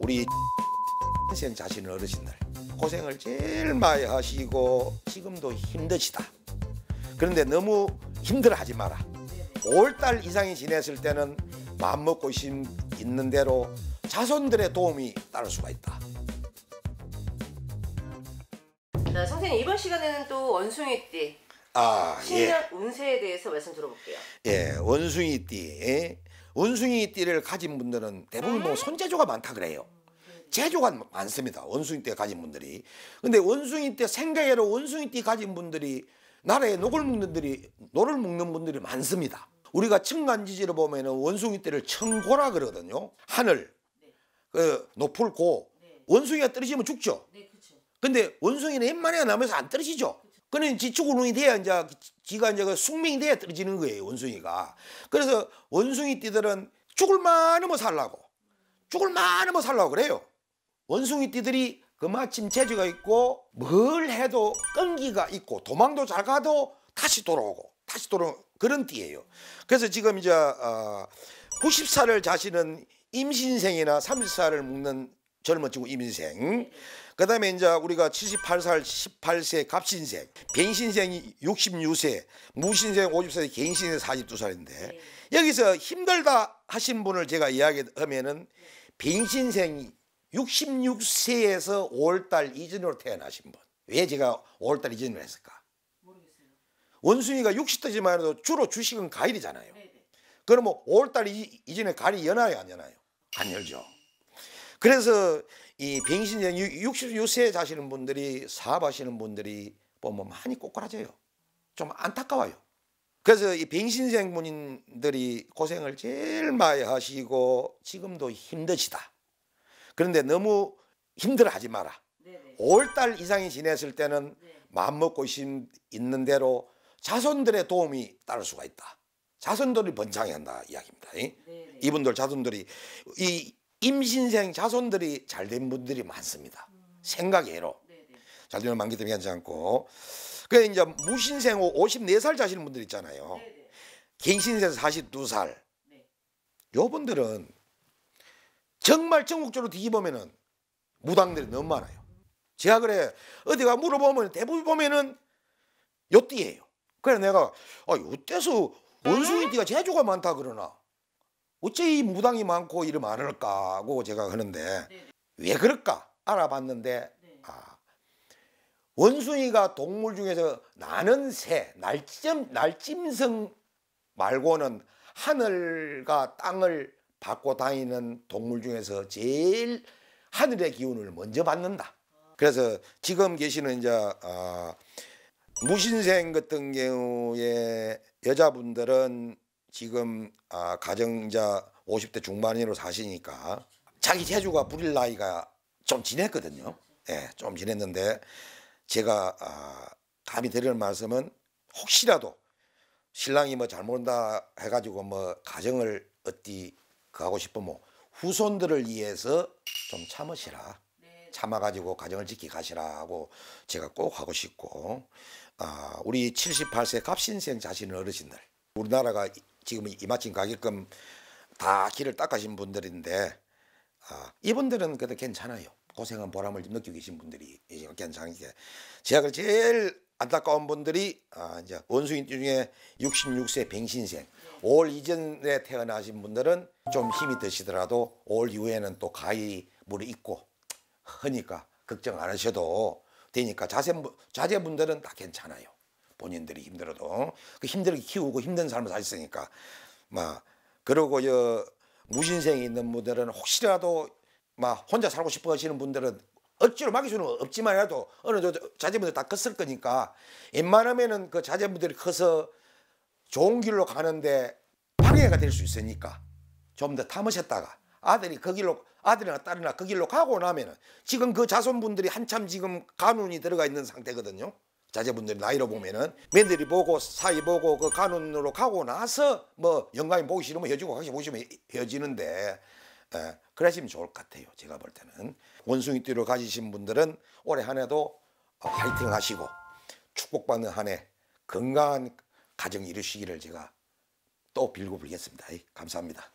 우리 선생 자신을 어르신들 고생을 제일 많이 하시고 지금도 힘드시다. 그런데 너무 힘들어하지 마라. 5월달 이상이 지냈을 때는 마음 먹고 있는 대로 자손들의 도움이 따를 수가 있다. 자, 선생님 이번 시간에는 또 원숭이띠 아, 1년 예. 운세에 대해서 말씀 들어볼게요. 예, 원숭이띠. 원숭이 띠를 가진 분들은 대부분 뭐 손재주가 많다 그래요. 재주가 많습니다. 원숭이 띠 가진 분들이. 근데 원숭이 띠 생각외로 원숭이 띠 가진 분들이 나라에 녹을 먹는 들이 노를 먹는 분들이 많습니다. 우리가 층간지지를 보면은 원숭이 띠를 청고라 그러거든요. 하늘, 그 높을 고 네. 원숭이가 떨어지면 죽죠. 네, 그렇죠. 근데 원숭이는 웬만해 가나면서안 떨어지죠. 그렇죠. 그는 지 죽은웅이 돼야 이제 기가 이제 그 숙명이 돼야 떨어지는 거예요 원숭이가. 그래서 원숭이 띠들은 죽을만 하면 뭐 살라고 죽을만 하면 뭐 살라고 그래요. 원숭이 띠들이 그마침 재주가 있고 뭘 해도 끈기가 있고 도망도 잘 가도 다시 돌아오고 다시 돌아오는 그런 띠예요. 그래서 지금 이제 어, 90살을 자시는 임신생이나 30살을 묵는 젊은 친구 임인생. 그 다음에 이제 우리가 78살, 18세 갑신생, 갱신생이 66세, 무신생 50세, 갱신생 42살인데 네. 여기서 힘들다 하신 분을 제가 이야기하면은 갱신생이 66세에서 5월달 이전으로 태어나신 분. 왜 제가 5월달 이전으로 했을까? 모르겠어요. 원숭이가 60대지만 해도 주로 주식은 가일이잖아요. 네, 네. 그러면 5월달 이전에 가리 연하요, 안 연하요? 안 열죠. 그래서 이 병신된 66세 자시는 분들이 사업하시는 분들이 보면 뭐, 뭐 많이 꼬꾸라져요. 좀 안타까워요. 그래서 이 병신생 분들이 고생을 제일 많이 하시고 지금도 힘드시다. 그런데 너무 힘들어하지 마라. 5월달 이상이 지냈을 때는 네. 마음 먹고 있는 대로 자손들의 도움이 따를 수가 있다. 자손들이 번창한다 이야기입니다. 네네. 이분들 자손들이 이 임신생 자손들이 잘 된 분들이 많습니다. 생각외로. 잘되면 많기 때문에 괜찮고. 그래 이제 무신생 후 54살 자시는 분들 있잖아요. 갱신생 42살. 요 분들은 정말 전국적으로 뒤집으면 무당들이 너무 많아요. 제가 그래 어디가 물어보면 대부분 보면은 요띠예요. 그래 내가 아 요때서 원숭이띠가 재주가 많다 그러나 어째 이 무당이 많고 이름 많을까 하고 제가 하는데 네. 왜 그럴까 알아봤는데 네. 아, 원숭이가 동물 중에서 나는 새, 날짐 날찜승 말고는 하늘과 땅을 받고 다니는 동물 중에서 제일 하늘의 기운을 먼저 받는다. 그래서 지금 계시는 이제 아, 무신생 같은 경우에 여자분들은 지금 아, 가정자 50대 중반으로 사시니까 자기 재주가 부릴 나이가 좀 지냈거든요. 예, 좀 지냈는데 제가 아, 감히 드리는 말씀은 혹시라도 신랑이 뭐 잘못한다 해가지고 뭐 가정을 어디 하고 싶으면 뭐 후손들을 위해서 좀 참으시라. 참아가지고 가정을 지키가시라고 제가 꼭 하고 싶고 아, 우리 78세 갑신생 자신은 어르신들 우리나라가 지금 이마침 가게끔 다 길을 닦아신 분들인데 아, 이분들은 그래도 괜찮아요. 고생한 보람을 좀 느끼고 계신 분들이 괜찮게 제약을 제일 안타까운 분들이 아, 이제 원숭이 중에 66세 뱅신생 5월 이전에 태어나신 분들은 좀 힘이 드시더라도 5월 이후에는 또 가히 물이 있고 하니까 걱정 안 하셔도 되니까 자세, 자제분들은 다 괜찮아요. 본인들이 힘들어도 그 힘들게 키우고 힘든 삶을 사셨으니까 막 그러고 여 무신생이 있는 분들은 혹시라도 막 혼자 살고 싶어 하시는 분들은 억지로 막일 수는 없지만라도 어느 정도 자제분들 다 컸을 거니까 웬만하면은 그 자제분들이 커서 좋은 길로 가는데 방해가 될 수 있으니까 좀 더 탐으셨다가 아들이 그 길로 아들이나 딸이나 그 길로 가고 나면은 지금 그 자손분들이 한참 지금 가눈이 들어가 있는 상태거든요. 자제분들 나이로 보면은 며느리 보고 사이 보고 그 간운으로 가고 나서 뭐 영감이 보기 싫으면 헤어지고 같이 보시면 헤어지는데 에, 예, 그러시면 좋을 것 같아요. 제가 볼 때는 원숭이 띠로 가지신 분들은 올해 한 해도 화이팅 하시고 축복받는 한 해 건강한 가정 이루시기를 제가 또 빌고 빌겠습니다. 예, 감사합니다.